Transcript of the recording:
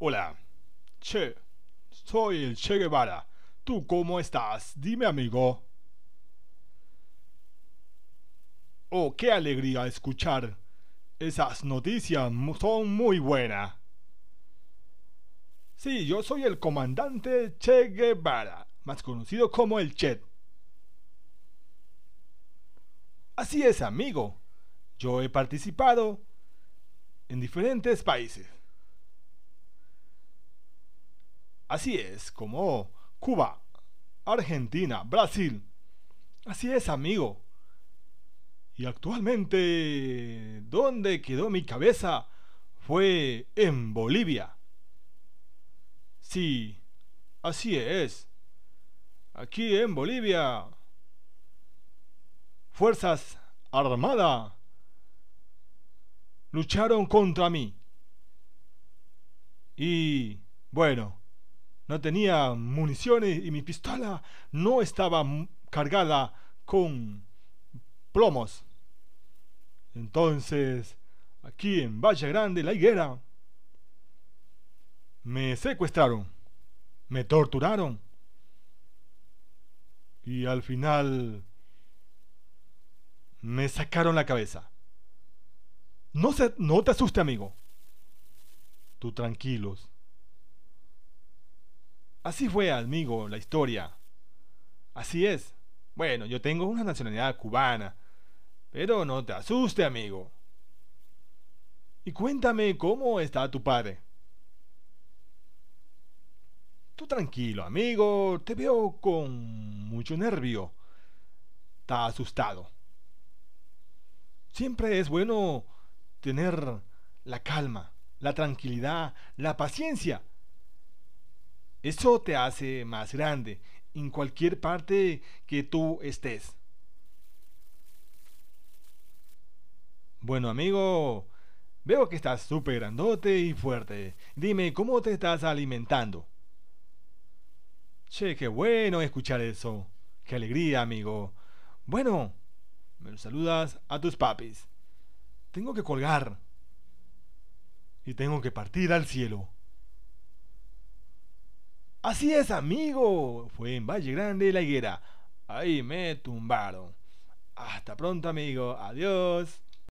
Hola. Che, soy el Che Guevara. ¿Tú cómo estás? Dime, amigo. Oh, qué alegría escuchar. Esas noticias son muy buenas. Sí, yo soy el comandante Che Guevara, más conocido como el Che. Así es, amigo. Yo he participado en diferentes países. Así es, como Cuba, Argentina, Brasil. Así es, amigo. Y actualmente, ¿dónde quedó mi cabeza? Fue en Bolivia. Sí, así es. Aquí en Bolivia Fuerzas Armadas lucharon contra mí. Y bueno, no tenía municiones y mi pistola no estaba cargada con plomos. Entonces, aquí en Valle Grande, la higuera, me secuestraron, me torturaron y al final me sacaron la cabeza. No, se, no te asuste, amigo. Tú tranquilos. Así fue, amigo, la historia. Así es. Bueno, yo tengo una nacionalidad cubana. Pero no te asuste, amigo. Y cuéntame cómo está tu padre. Tú tranquilo, amigo. Te veo con mucho nervio. Está asustado. Siempre es bueno tener la calma, la tranquilidad, la paciencia. Eso te hace más grande en cualquier parte que tú estés. Bueno amigo, veo que estás súper grandote y fuerte. Dime, ¿cómo te estás alimentando? Che, qué bueno escuchar eso. Qué alegría, amigo. Bueno, me lo saludas a tus papis. Tengo que colgar. Y tengo que partir al cielo. Así es, amigo. Fue en Valle Grande la Higuera. Ahí me tumbaron. Hasta pronto, amigo. Adiós.